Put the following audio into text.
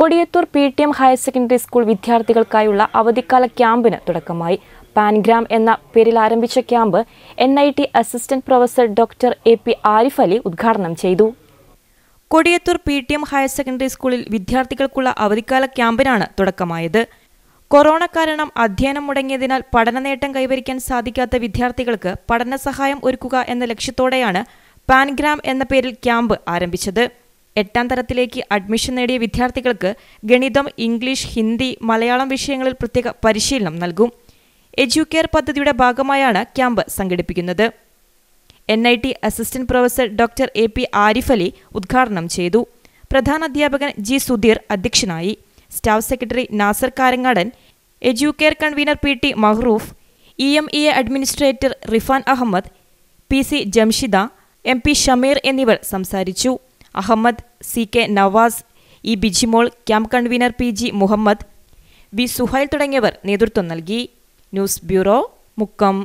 Kodiyathur P T M higher secondary school വിദ്യാർത്ഥികൾക്കായുള്ള അവധിക്കാല ക്യാമ്പിന് തുടക്കമായി പാൻഗ്രാം എന്ന പേരിൽ ആരംഭിച്ച camp N I T assistant professor doctor A P Arif Ali ഉദ്ഘാടനം ചെയ്തു Kodiyathur P T M higher secondary സ്കൂളിൽ വിദ്യാർത്ഥികൾക്കുള്ള അവധിക്കാല ക്യാമ്പിനാണ് തുടക്കമായത് കൊറോണ കാരണം അധ്യയനം മുടങ്ങിയതിനാൽ പഠന നേട്ടം കൈവരിക്കാൻ സാധിക്കാത്ത വിദ്യാർത്ഥികൾക്ക് പഠന സഹായം ഒരുക്കുക എന്ന ലക്ഷ്യത്തോടെയാണ് പാൻഗ്രാം എന്ന പേരിൽ ക്യാമ്പ് ആരംഭിച്ചത് എട്ടാം തരത്തിലേക്ക് അഡ്മിഷൻ നേടിയ വിദ്യാർത്ഥികൾക്ക് ഗണിതം ഇംഗ്ലീഷ് ഹിന്ദി മലയാളം വിഷയങ്ങളിൽ പ്രത്യേക പരിശീലനം നൽകും എഡ്യൂക്കെയർ പദ്ധതിയുടെ ഭാഗമായാണ് ക്യാമ്പ് സംഘടിപ്പിക്കുന്നത് N I T assistant professor doctor A P Arif Ali ഉദ്ഘാടനം ചെയ്തു പ്രധാന അധ്യാപകൻ ജി സുധീർ അധ്യക്ഷനായി staff secretary Nasar Karangadan Educare convener P T Mahroof E M E A administrator Rifan Ahammed P C Jamshida M P Shameer എന്നിവർ സംസാരിച്ചു Ahammed C K Navas E Bijimol camp convener P G Muhammed V Suhail തുടങ്ങിയവർ നേതൃത്വം നൽകി ന്യൂസ് ബ്യൂറോ മുക്കം